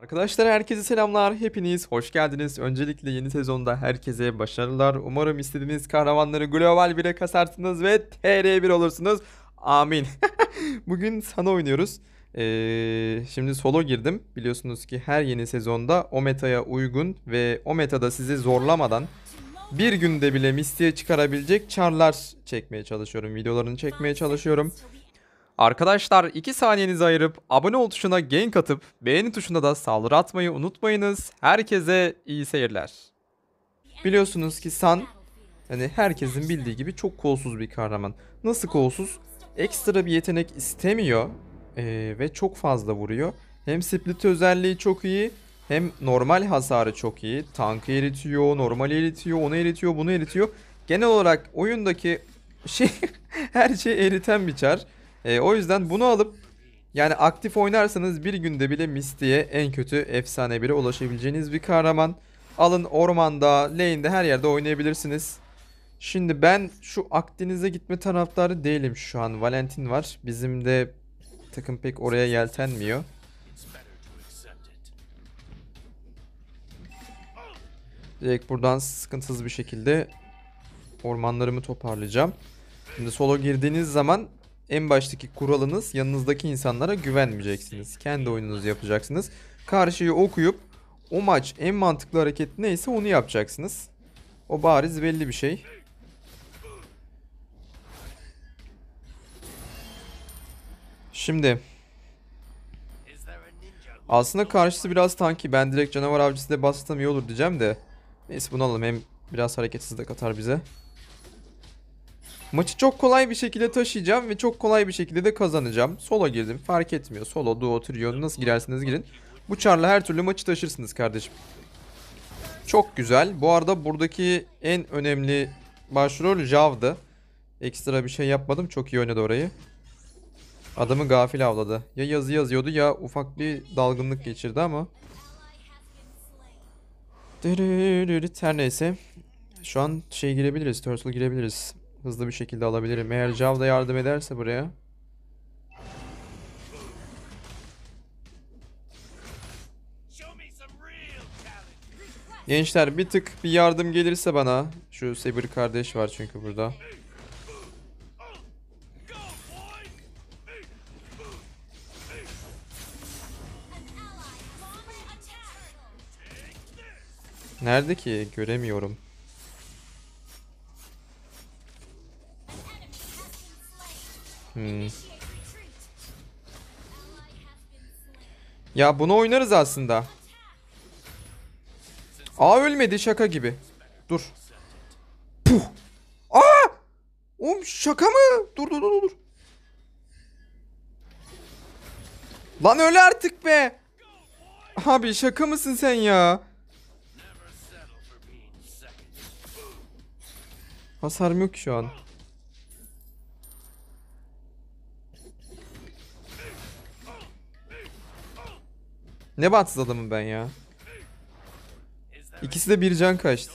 Arkadaşlar herkese selamlar. Hepiniz hoş geldiniz. Öncelikle yeni sezonda herkese başarılar. Umarım istediğiniz kahramanları global 1'e kasarsınız ve TR1 olursunuz. Amin. Bugün sana oynuyoruz. Ee, şimdi solo girdim. Biliyorsunuz ki her yeni sezonda o metaya uygun ve o metada sizi zorlamadan bir günde bile mistiye çıkarabilecek çarlar çekmeye çalışıyorum. Videolarını çekmeye çalışıyorum. Arkadaşlar 2 saniyenizi ayırıp abone ol tuşuna gank atıp beğeni tuşuna da saldırı atmayı unutmayınız. Herkese iyi seyirler. Biliyorsunuz ki San hani herkesin bildiği gibi çok kolsuz bir kahraman. Nasıl kolsuz? Ekstra bir yetenek istemiyor ee, ve çok fazla vuruyor. Hem split özelliği çok iyi hem normal hasarı çok iyi. Tankı eritiyor, normal eritiyor, onu eritiyor, bunu eritiyor. Genel olarak oyundaki şey her şeyi eriten bir çar. E, o yüzden bunu alıp yani aktif oynarsanız bir günde bile Misty'ye en kötü efsane biri ulaşabileceğiniz bir kahraman. Alın ormanda, lane'de her yerde oynayabilirsiniz. Şimdi ben şu Akdeniz'e gitme taraftarı değilim şu an. Valentin var. Bizim de takım pek oraya yeltenmiyor. Direkt buradan sıkıntısız bir şekilde ormanlarımı toparlayacağım. Şimdi solo girdiğiniz zaman en baştaki kuralınız yanınızdaki insanlara güvenmeyeceksiniz. Kendi oyununuzu yapacaksınız. Karşıyı okuyup o maç en mantıklı hareket neyse onu yapacaksınız. O bariz belli bir şey. Şimdi aslında karşısı biraz tanki. Ben direkt canavar avcısı da bassam iyi olur diyeceğim de. Neyse bunu alalım. Hem biraz hareketsiz de katar bize. Maçı çok kolay bir şekilde taşıyacağım ve çok kolay bir şekilde de kazanacağım. Sola girdim fark etmiyor. Solo, duo, trio nasıl girersiniz girin. Bu çarla her türlü maçı taşırsınız kardeşim. Çok güzel. Bu arada buradaki en önemli başrol Jav'dı. Ekstra bir şey yapmadım. Çok iyi oynadı orayı. Adamı gafil avladı. Ya yazı yazıyordu ya ufak bir dalgınlık geçirdi ama her neyse. Şu an şey girebiliriz. Turtle girebiliriz. Hızlı bir şekilde alabilirim. Eğer Jav da yardım ederse buraya. Gençler bir tık bir yardım gelirse bana. Şu Saber kardeş var çünkü burada. Nerede ki? Göremiyorum. Hmm. Ya bunu oynarız aslında. Aa ölmedi şaka gibi. Dur. Puh. Aa! Oğlum şaka mı? Dur dur dur dur. Lan öl artık be. Abi şaka mısın sen ya? Hasarım yok şu an. Ne bahtsız adamım ben ya. İkisi de bir can kaçtı.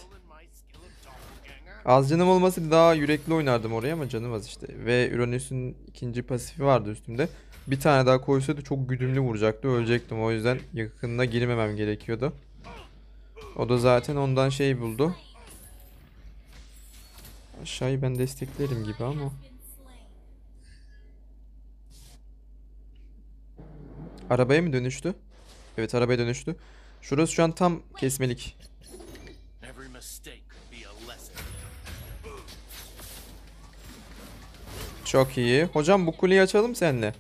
Az canım olması daha yürekli oynardım oraya ama canım az işte. Ve Uranüs'ün ikinci pasifi vardı üstümde. Bir tane daha koysaydı çok güdümlü vuracaktı. Ölecektim o yüzden yakınına girmemem gerekiyordu. O da zaten ondan şey buldu. Aşağıyı ben desteklerim gibi ama. Arabaya mı dönüştü? Evet arabaya dönüştü. Şurası şu an tam kesmelik. Çok iyi. Hocam bu kuleyi açalım seninle.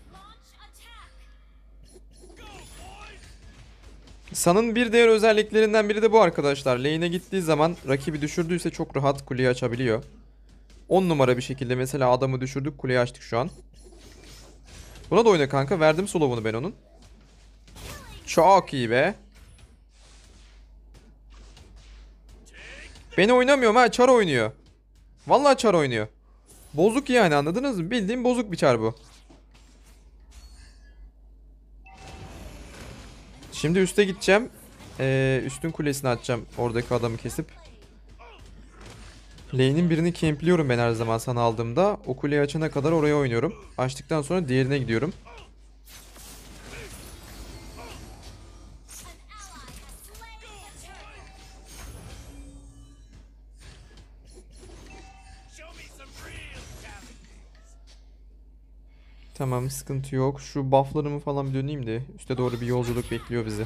San'ın bir diğer özelliklerinden biri de bu arkadaşlar. Lane'e gittiği zaman rakibi düşürdüyse çok rahat kuleyi açabiliyor. 10 numara bir şekilde mesela adamı düşürdük kuleyi açtık şu an. Buna da oyna kanka. Verdim slow'unu ben onun. Çok iyi be. Beni oynamıyor, ha. Çar oynuyor. Vallahi çar oynuyor. Bozuk yani anladınız mı? Bildiğim bozuk bir çar bu. Şimdi üste gideceğim. Ee, üstün kulesini atacağım. Oradaki adamı kesip. Lane'in birini campliyorum ben her zaman sana aldığımda. O kuleyi açana kadar oraya oynuyorum. Açtıktan sonra diğerine gidiyorum. Tamam sıkıntı yok. Şu bufflarımı falan bir döneyim de üste doğru bir yolculuk bekliyor bizi.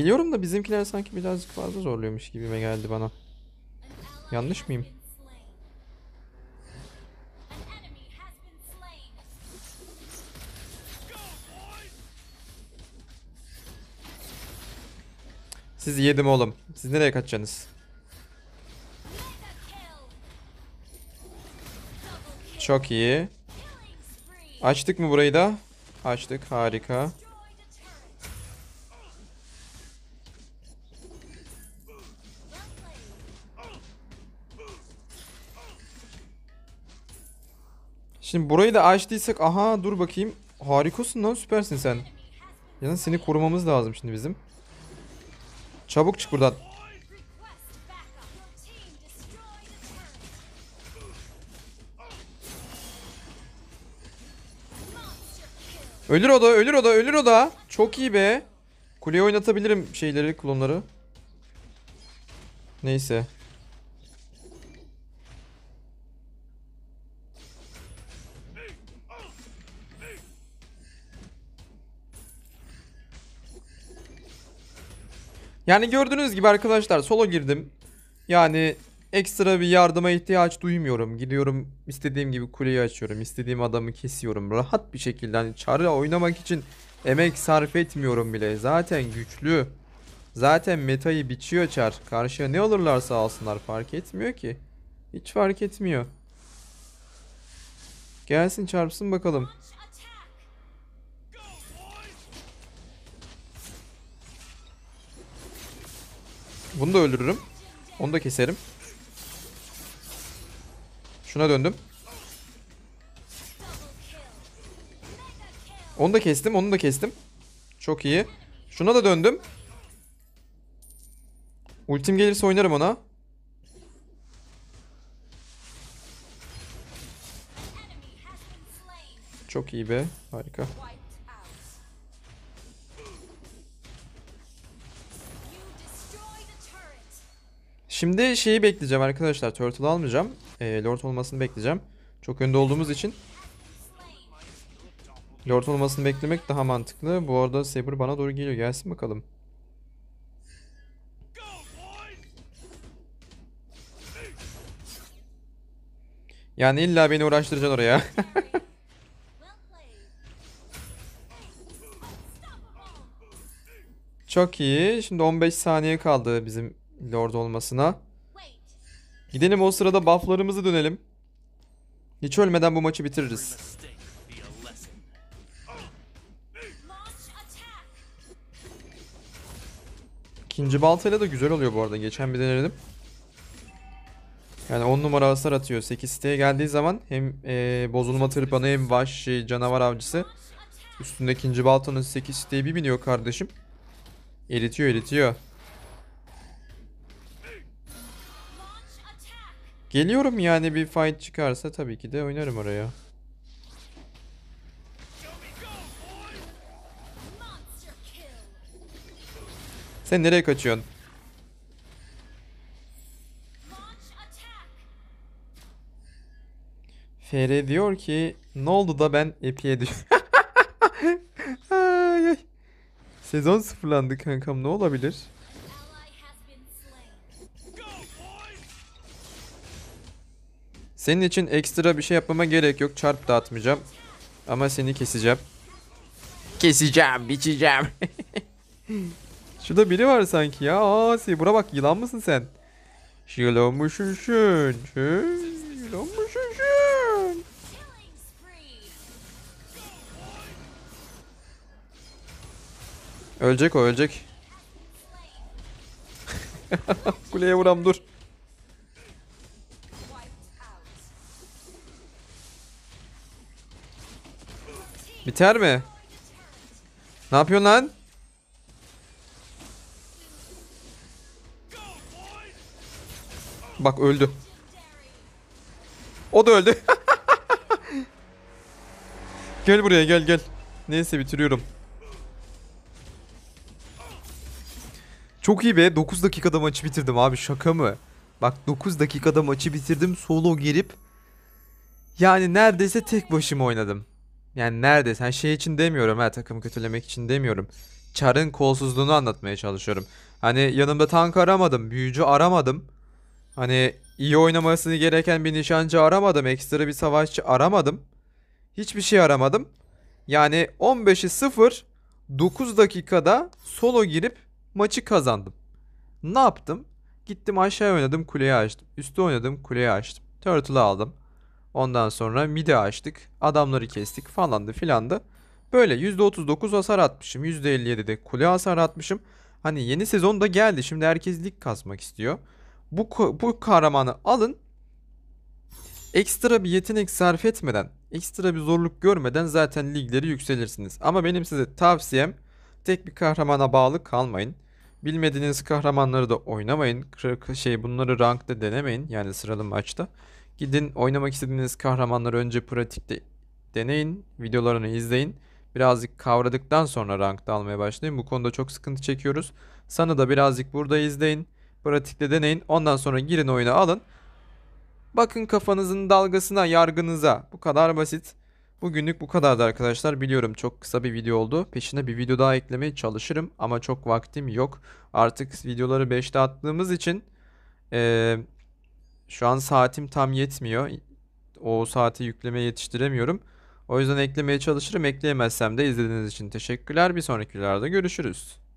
Geliyorum da bizimkiler sanki birazcık fazla zorluyormuş gibime geldi bana. Yanlış mıyım? Sizi yedim oğlum. Siz nereye kaçacaksınız? Çok iyi. Açtık mı burayı da? Açtık. Harika. Şimdi burayı da açtıysak aha dur bakayım. Harikasın lan süpersin sen. Yani seni korumamız lazım şimdi bizim. Çabuk çık buradan. Ölür o da, ölür o da, ölür o da. Çok iyi be. Kuleye oynatabilirim şeyleri, klonları. Neyse. Yani gördüğünüz gibi arkadaşlar solo girdim. Yani ekstra bir yardıma ihtiyaç duymuyorum. Gidiyorum istediğim gibi kuleyi açıyorum. istediğim adamı kesiyorum. Rahat bir şekilde hani çarla oynamak için emek sarf etmiyorum bile. Zaten güçlü. Zaten metayı biçiyor çar. Karşıya ne olurlarsa alsınlar fark etmiyor ki. Hiç fark etmiyor. Gelsin çarpsın bakalım. Bunu da öldürürüm. Onu da keserim. Şuna döndüm. Onu da kestim. Onu da kestim. Çok iyi. Şuna da döndüm. Ultim gelirse oynarım ona. Çok iyi be. Harika. Şimdi şeyi bekleyeceğim arkadaşlar. Turtle almayacağım. E, Lord olmasını bekleyeceğim. Çok önde olduğumuz için. Lord olmasını beklemek daha mantıklı. Bu arada Saber bana doğru geliyor. Gelsin bakalım. Yani illa beni uğraştıracaksın oraya. Çok iyi. Şimdi 15 saniye kaldı bizim Lord olmasına. Gidelim o sırada bufflarımızı dönelim. Hiç ölmeden bu maçı bitiririz. İkinci baltayla da güzel oluyor bu arada. Geçen bir denedim. Yani 10 numara hasar atıyor. 8 siteye geldiği zaman hem e, bozulma tırpanı hem vahşi canavar avcısı. Üstünde ikinci baltanın 8 siteye bir biniyor kardeşim. Eritiyor eritiyor. Geliyorum yani bir fight çıkarsa tabii ki de oynarım oraya. Sen nereye kaçıyorsun? FR diyor ki ne oldu da ben Epi'ye düştüm. Sezon sıfırlandı kankam ne olabilir? Senin için ekstra bir şey yapmama gerek yok. Çarp da atmayacağım. Ama seni keseceğim. Keseceğim, biçeceğim. Şurada biri var sanki ya. Asi bura bak yılan mısın sen? Yılanmışsın sen. Yılanmışsın sen. Ölecek o ölecek. Kuleye vuram dur. Biter mi? Ne yapıyorsun lan? Bak öldü. O da öldü. gel buraya gel gel. Neyse bitiriyorum. Çok iyi be. 9 dakikada maçı bitirdim abi şaka mı? Bak 9 dakikada maçı bitirdim. Solo girip yani neredeyse tek başıma oynadım yani nerede? Sen şey için demiyorum ha takım kötülemek için demiyorum. Çar'ın kolsuzluğunu anlatmaya çalışıyorum. Hani yanımda tank aramadım, büyücü aramadım. Hani iyi oynamasını gereken bir nişancı aramadım, ekstra bir savaşçı aramadım. Hiçbir şey aramadım. Yani 15'i 0 9 dakikada solo girip maçı kazandım. Ne yaptım? Gittim aşağı oynadım kuleyi açtım. Üstü oynadım kuleyi açtım. Turtle'ı aldım. Ondan sonra midi açtık. Adamları kestik falandı filandı. Böyle %39 hasar atmışım. 57 de kule hasar atmışım. Hani yeni sezon da geldi. Şimdi herkes lig kasmak istiyor. Bu, bu kahramanı alın. Ekstra bir yetenek sarf etmeden, ekstra bir zorluk görmeden zaten ligleri yükselirsiniz. Ama benim size tavsiyem tek bir kahramana bağlı kalmayın. Bilmediğiniz kahramanları da oynamayın. Şey bunları rankta denemeyin yani sıralı maçta. Gidin oynamak istediğiniz kahramanları önce pratikte deneyin. Videolarını izleyin. Birazcık kavradıktan sonra rankta almaya başlayın. Bu konuda çok sıkıntı çekiyoruz. Sana da birazcık burada izleyin. Pratikte deneyin. Ondan sonra girin oyuna alın. Bakın kafanızın dalgasına, yargınıza. Bu kadar basit. Bugünlük bu kadardı arkadaşlar. Biliyorum çok kısa bir video oldu. Peşine bir video daha eklemeye çalışırım ama çok vaktim yok. Artık videoları 5'te attığımız için... Ee, şu an saatim tam yetmiyor. O saati yükleme yetiştiremiyorum. O yüzden eklemeye çalışırım. Ekleyemezsem de izlediğiniz için teşekkürler. Bir sonraki videolarda görüşürüz.